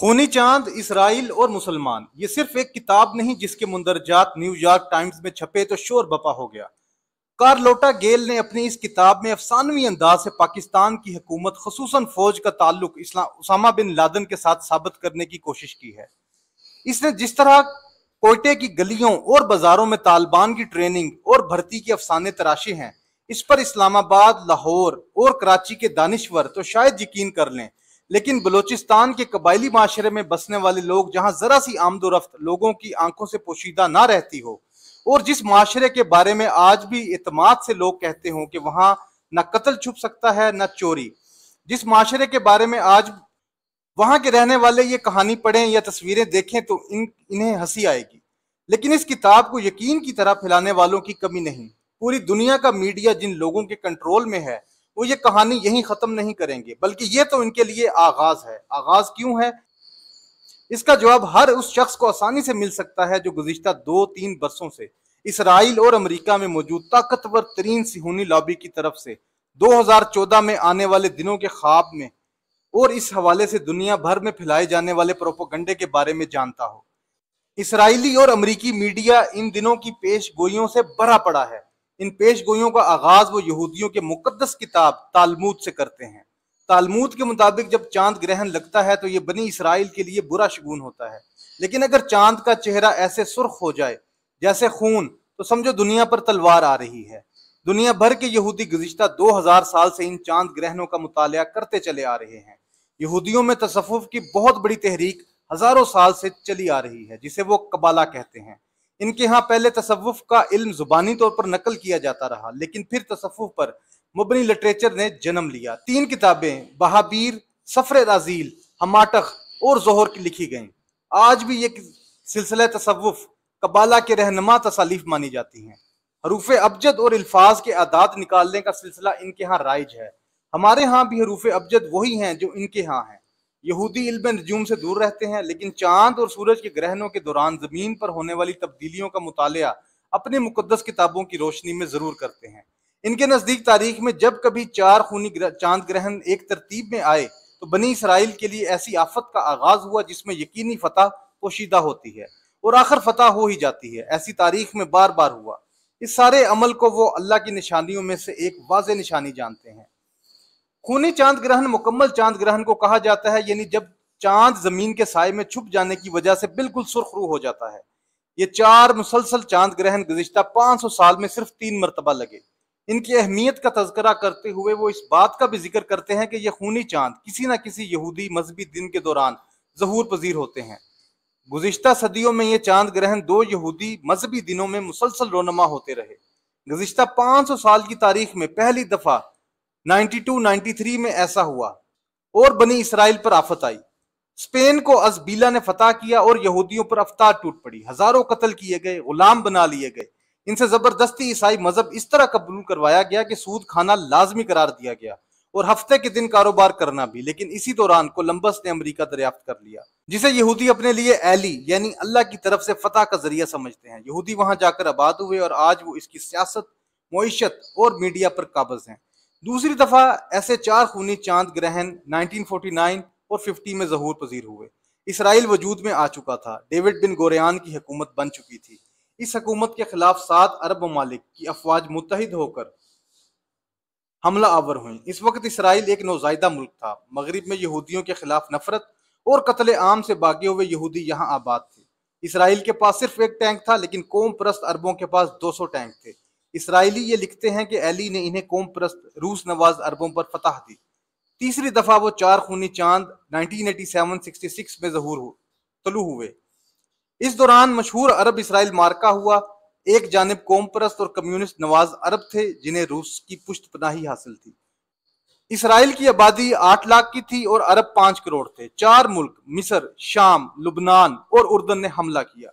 खूनी चांद इसराइल और मुसलमान ये सिर्फ एक किताब नहीं जिसके मंदरजात न्यूयॉर्क टाइम्स में छपे तो शोर बपा हो गया कार्लोटा गेल ने अपनी इस किताब में अफसानवी अंदाज से पाकिस्तान की हकूमत खसूस फौज का ताल्लुक उसामा बिन लादन के साथ साबित करने की कोशिश की है इसने जिस तरह कोयटे की गलियों और बाजारों में तालिबान की ट्रेनिंग और भर्ती के अफसाने तराशे हैं इस पर इस्लामाबाद लाहौर और कराची के दानिश्वर तो शायद यकीन कर लें लेकिन बलोचिस्तान के कबायली माशरे में बसने वाले लोग जहां जरा सी आमदोरफ्त लोगों की आंखों से पोशीदा ना रहती हो और जिस माशरे के बारे में आज भी इतमाद से लोग कहते हों कि वहां ना कत्ल छुप सकता है न चोरी जिस माशरे के बारे में आज वहां के रहने वाले ये कहानी पढ़ें या तस्वीरें देखें तो इन इन्हें हंसी आएगी लेकिन इस किताब को यकीन की तरह फैलाने वालों की कमी नहीं पूरी दुनिया का मीडिया जिन लोगों के कंट्रोल में है वो ये कहानी यहीं ख़त्म नहीं करेंगे बल्कि ये तो इनके लिए आगाज़ है आगाज़ क्यों है इसका जवाब हर उस शख्स को आसानी से मिल सकता है जो गुजशत दो तीन बरसों से इसराइल और अमरीका में मौजूद ताकतवर तरीन सिहूनी लॉबी की तरफ से 2014 में आने वाले दिनों के ख्वाब में और इस हवाले से दुनिया भर में फैलाए जाने वाले प्रोपोगंडे के बारे में जानता हो इसराइली और अमरीकी मीडिया इन दिनों की पेश गोइयों से भरा पड़ा है इन पेश गोइयों का आगाज वो यहूदियों के मुकदस किताब तालमूद से करते हैं तालमूद के मुताबिक जब चांद ग्रहण लगता है तो ये बनी इसराइल के लिए बुरा शगुन होता है लेकिन अगर चांद का चेहरा ऐसे सुर्ख हो जाए जैसे खून तो समझो दुनिया पर तलवार आ रही है दुनिया भर के यहूदी गुजशत दो हजार साल से इन चांद ग्रहणों का मुताल करते चले आ रहे हैं यहूदियों में तसफ़ की बहुत बड़ी तहरीक हजारों साल से चली आ रही है जिसे वो कबाला कहते हैं इनके यहाँ पहले तसवुफ का इल्म जुबानी तौर पर नकल किया जाता रहा लेकिन फिर तसवुफ पर मुबनी लिटरेचर ने जन्म लिया तीन किताबें बहाबीर सफ़र राजील हमाटख और जहर की लिखी गईं आज भी ये सिलसिला तसवुफ कबाला के रहनमा तसालीफ मानी जाती हैं हरूफ अबजद और अल्फाज के आदात निकालने का सिलसिला इनके यहाँ राइज है हमारे यहाँ भी हरूफ अबजद वही हैं जो इनके यहाँ हैं यहूदी इल्म नजूम से दूर रहते हैं लेकिन चांद और सूरज के ग्रहणों के दौरान ज़मीन पर होने वाली तब्दीलियों का मुताल अपने मुकदस किताबों की रोशनी में ज़रूर करते हैं इनके नज़दीक तारीख में जब कभी चार खूनी चांद ग्रहण एक तरतीब में आए तो बनी इसराइल के लिए ऐसी आफत का आगाज हुआ जिसमें यकीनी फतह पोशीदा होती है और आखिर फतह हो ही जाती है ऐसी तारीख में बार बार हुआ इस सारे अमल को वो अल्लाह की निशानियों में से एक वाज निशानी जानते हैं खूनी चांद ग्रहण मुकम्मल चांद ग्रहण को कहा जाता है यानी जब चांद जमीन के साय में छुप जाने की वजह से बिल्कुल सुर्खरू हो जाता है ये चार मुसलसल चांद ग्रहण गुजशत 500 साल में सिर्फ तीन मरतबा लगे इनकी अहमियत का तस्करा करते हुए वो इस बात का भी जिक्र करते हैं कि यह खूनी चांद किसी न किसी यहूदी मजहबी दिन के दौरान जहूर पजीर होते हैं गुजशत सदियों में यह चांद ग्रहण दो यहूदी मजहबी दिनों में मुसलसल रोनमा होते रहे गुजशत 500 साल की तारीख में पहली दफा 92-93 में ऐसा हुआ और बनी इसराइल पर आफत आई स्पेन को अजबीला ने फतह किया और यहूदियों पर अफतार टूट पड़ी हजारों कत्ल किए गए गुलाम बना लिए गए इनसे जबरदस्ती ईसाई मजहब इस तरह कबूल करवाया गया कि सूद खाना लाजमी करार दिया गया और हफ्ते के दिन कारोबार करना भी लेकिन इसी दौरान कोलंबस ने अमेरिका दरियाफ्त कर लिया जिसे यहूदी अपने लिए एली यानी अल्लाह की तरफ से फतह का जरिया समझते हैं यहूदी वहां जाकर आबाद हुए और आज वो इसकी सियासत मीशत और मीडिया पर काबज हैं दूसरी दफा ऐसे चार खूनी चांद ग्रहण 1949 और 50 में जहूर पजीर हुए इसराइल वजूद में आ चुका था डेविड बिन गोरेन की हुकूमत बन चुकी थी इस हकूमत के खिलाफ सात अरब ममालिक की अफवाज मुतहद होकर हमला आवर हुई इस वक्त इसराइल एक नौजायदा मुल्क था मगरब में यहूदियों के खिलाफ नफरत और कतले आम से बागे हुए यहूदी यहाँ आबाद थे इसराइल के पास सिर्फ एक टैंक था लेकिन कौम परस्त अरबों के पास 200 टैंक थे इसराइली ये लिखते हैं कि एली ने इन्हें कौम परस्त रूस नवाज अरबों पर फतह दी तीसरी दफा वो चार खूनी चांद 1987-66 में जहूर हो तलु हुए इस दौरान मशहूर अरब इसराइल मार्का हुआ एक जानब कौम परस्त और कम्युनिस्ट नवाज अरब थे जिन्हें रूस की पुष्ट पनाही हासिल थी इसराइल की आबादी आठ लाख की थी और अरब पांच करोड़ थे चार मुल्क मिस्र शाम लुबनान और उर्दन ने हमला किया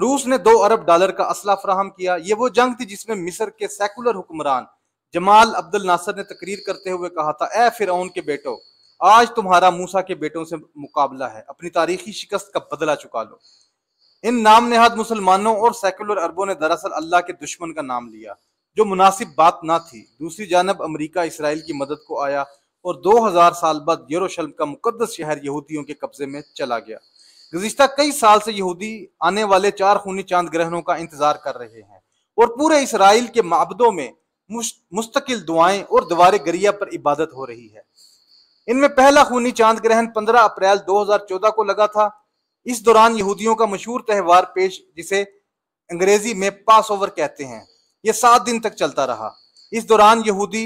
रूस ने दो अरब डॉलर का असला फ्राहम किया ये वो जंग थी जिसमें मिस्र के सेकुलर हुक्मरान जमाल अब्दुल नासर ने तकरीर करते हुए कहा था ए फिर के बेटो आज तुम्हारा मूसा के बेटों से मुकाबला है अपनी तारीखी शिकस्त का बदला चुका लो इन नाम नेहाद मुसलमानों और सेकुलर अरबों ने दरअसल अल्लाह के दुश्मन का नाम लिया जो मुनासिब बात ना थी दूसरी जानब अमरीका इसराइल की मदद को आया और हजार साल बाद यरूशलेम का मुकदस शहर यहूदियों के कब्जे में चला गया गुजशत कई साल से यहूदी आने वाले चार खूनी चांद ग्रहणों का इंतजार कर रहे हैं और पूरे इसराइल के मबदों में मुस्तकिल दुआएं और दीवार गरिया पर इबादत हो रही है इनमें पहला खूनी चांद ग्रहण 15 अप्रैल 2014 को लगा था इस दौरान यहूदियों का मशहूर त्यौहार पेश जिसे अंग्रेजी में पास ओवर कहते हैं यह सात दिन तक चलता रहा इस दौरान यहूदी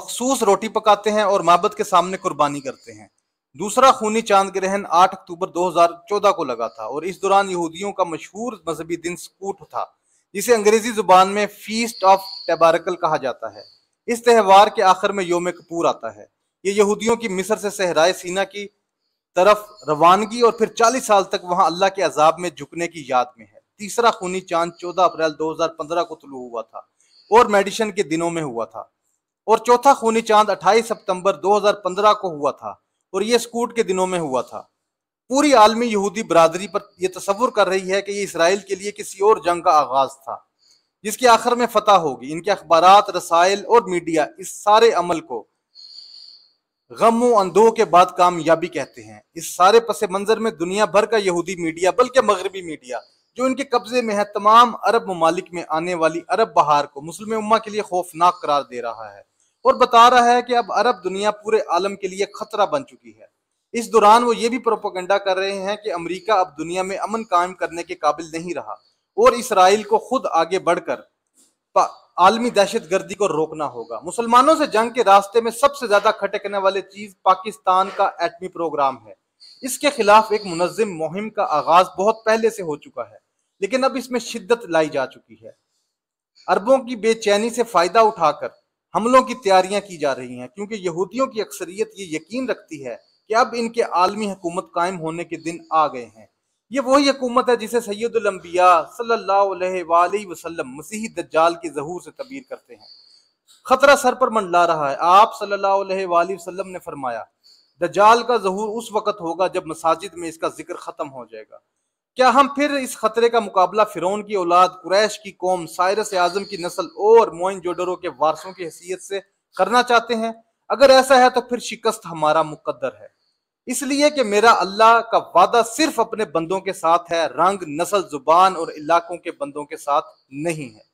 मखसूस रोटी पकाते हैं और महबत के सामने कुर्बानी करते हैं दूसरा खूनी चांद ग्रहण 8 अक्टूबर 2014 को लगा था और इस दौरान यहूदियों का मशहूर मजहबी दिन स्कूट था जिसे अंग्रेजी जुबान में फीसट ऑफ टेबारकल कहा जाता है इस त्यौहार के आखिर में योम कपूर आता है ये यहूदियों की मिस्र से सहराए सीना की तरफ रवानगी और फिर 40 साल तक वहां अल्लाह के अजाब में झुकने की याद में है तीसरा खूनी चांद चौदह अप्रैल दो को तुलू हुआ था और मेडिशन के दिनों में हुआ था और चौथा खूनी चांद अट्ठाईस सितंबर 2015 को हुआ था और ये स्कूट के दिनों में हुआ था पूरी आलमी यहूदी बरदरी पर यह तस्वुर कर रही है कि ये इसराइल के लिए किसी और जंग का आगाज था जिसके आखिर में फतह होगी इनके अखबार रसायल और मीडिया इस सारे अमल को गम अंदोह के बाद कामयाबी कहते हैं इस सारे पसे मंजर में दुनिया भर का यहूदी मीडिया बल्कि मगरबी मीडिया जो इनके कब्जे में है तमाम अरब ममालिक में आने वाली अरब बहार को मुस्लिम उम्मा के लिए खौफनाक करार दे रहा है और बता रहा है कि अब अरब दुनिया पूरे आलम के लिए खतरा बन चुकी है इस दौरान वो ये भी प्रोपोगंडा कर रहे हैं कि अमेरिका अब दुनिया में अमन कायम करने के काबिल नहीं रहा और इसराइल को खुद आगे बढ़कर आलमी दहशत गर्दी को रोकना होगा मुसलमानों से जंग के रास्ते में सबसे ज्यादा खटकने वाली चीज पाकिस्तान का एटमी प्रोग्राम है इसके खिलाफ एक मुनजिम मुहिम का आगाज बहुत पहले से हो चुका है लेकिन अब इसमें शिद्दत लाई जा चुकी है अरबों की बेचैनी से फायदा उठाकर हमलों की तैयारियां की जा रही हैं क्योंकि यहूदियों की अक्सरियत ये यकीन रखती है कि अब इनके आलमी हुकूमत कायम होने के दिन आ गए हैं ये वही हुकूमत है जिसे सैदुलम्बिया सल्ला वसलम मसीह दज्जाल के जहूर से तबीर करते हैं खतरा सर पर मंडला रहा है आप सल्ला वसलम ने फरमाया दज्जाल का जहूर उस वक़्त होगा जब मसाजिद में इसका जिक्र ख़त्म हो जाएगा क्या हम फिर इस खतरे का मुकाबला फिरौन की औलाद कुरैश की कौम सायरस आजम की नस्ल और मोइन जोडरों के वारसों की हैसियत से करना चाहते हैं अगर ऐसा है तो फिर शिकस्त हमारा मुकद्दर है इसलिए कि मेरा अल्लाह का वादा सिर्फ अपने बंदों के साथ है रंग नस्ल जुबान और इलाकों के बंदों के साथ नहीं है